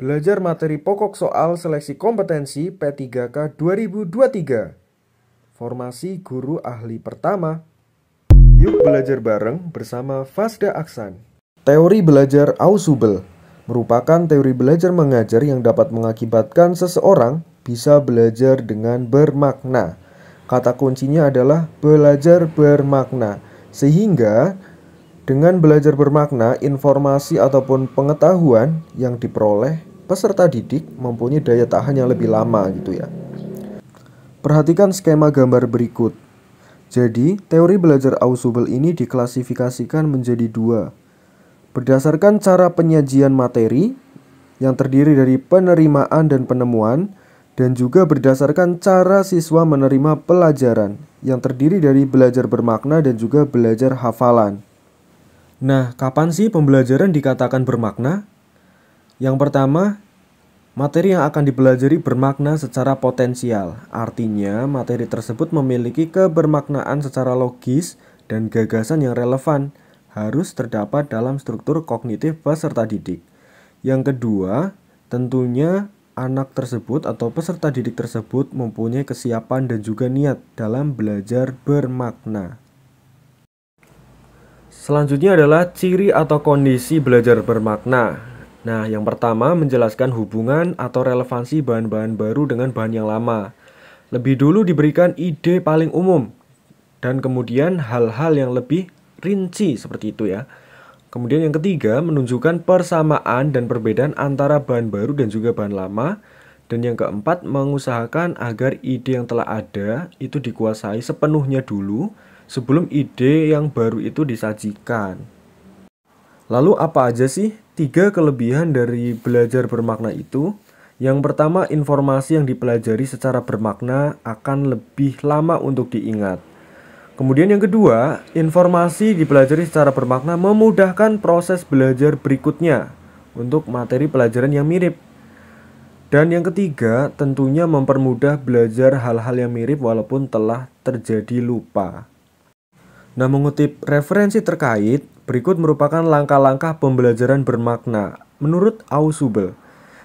Belajar materi pokok soal seleksi kompetensi P3K 2023. Formasi guru ahli pertama. Yuk belajar bareng bersama Fasda Aksan. Teori belajar Ausubel merupakan teori belajar mengajar yang dapat mengakibatkan seseorang bisa belajar dengan bermakna. Kata kuncinya adalah belajar bermakna. Sehingga dengan belajar bermakna, informasi ataupun pengetahuan yang diperoleh peserta didik mempunyai daya tahan yang lebih lama gitu ya. Perhatikan skema gambar berikut. Jadi, teori belajar Ausubel ini diklasifikasikan menjadi dua. Berdasarkan cara penyajian materi, yang terdiri dari penerimaan dan penemuan, dan juga berdasarkan cara siswa menerima pelajaran, yang terdiri dari belajar bermakna dan juga belajar hafalan. Nah, kapan sih pembelajaran dikatakan bermakna? Yang pertama, materi yang akan dipelajari bermakna secara potensial. Artinya, materi tersebut memiliki kebermaknaan secara logis dan gagasan yang relevan harus terdapat dalam struktur kognitif peserta didik. Yang kedua, tentunya anak tersebut atau peserta didik tersebut mempunyai kesiapan dan juga niat dalam belajar bermakna. Selanjutnya adalah ciri atau kondisi belajar bermakna. Nah, yang pertama menjelaskan hubungan atau relevansi bahan-bahan baru dengan bahan yang lama. Lebih dulu diberikan ide paling umum dan kemudian hal-hal yang lebih rinci seperti itu ya. Kemudian yang ketiga menunjukkan persamaan dan perbedaan antara bahan baru dan juga bahan lama. Dan yang keempat mengusahakan agar ide yang telah ada itu dikuasai sepenuhnya dulu sebelum ide yang baru itu disajikan. Lalu apa aja sih Tiga kelebihan dari belajar bermakna itu, yang pertama informasi yang dipelajari secara bermakna akan lebih lama untuk diingat. Kemudian yang kedua, informasi dipelajari secara bermakna memudahkan proses belajar berikutnya untuk materi pelajaran yang mirip. Dan yang ketiga, tentunya mempermudah belajar hal-hal yang mirip walaupun telah terjadi lupa. Nah, mengutip referensi terkait, Berikut merupakan langkah-langkah pembelajaran bermakna menurut Ausubel.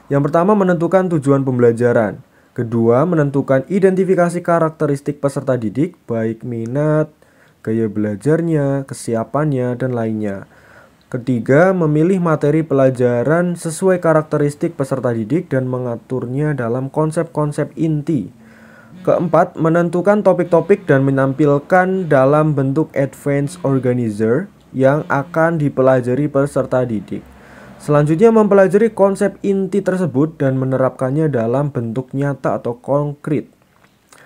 Yang pertama menentukan tujuan pembelajaran. Kedua, menentukan identifikasi karakteristik peserta didik, baik minat, gaya belajarnya, kesiapannya, dan lainnya. Ketiga, memilih materi pelajaran sesuai karakteristik peserta didik dan mengaturnya dalam konsep-konsep inti. Keempat, menentukan topik-topik dan menampilkan dalam bentuk advance organizer yang akan dipelajari peserta didik. Selanjutnya mempelajari konsep inti tersebut dan menerapkannya dalam bentuk nyata atau konkret.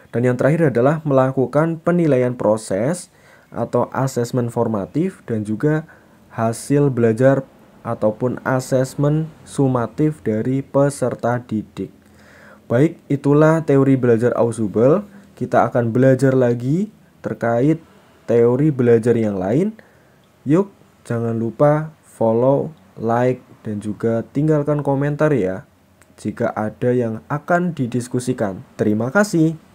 Dan yang terakhir adalah melakukan penilaian proses atau asesmen formatif dan juga hasil belajar ataupun asesmen sumatif dari peserta didik. Baik, itulah teori belajar Ausubel. Kita akan belajar lagi terkait teori belajar yang lain. Yuk, jangan lupa follow, like, dan juga tinggalkan komentar ya. Jika ada yang akan didiskusikan, terima kasih.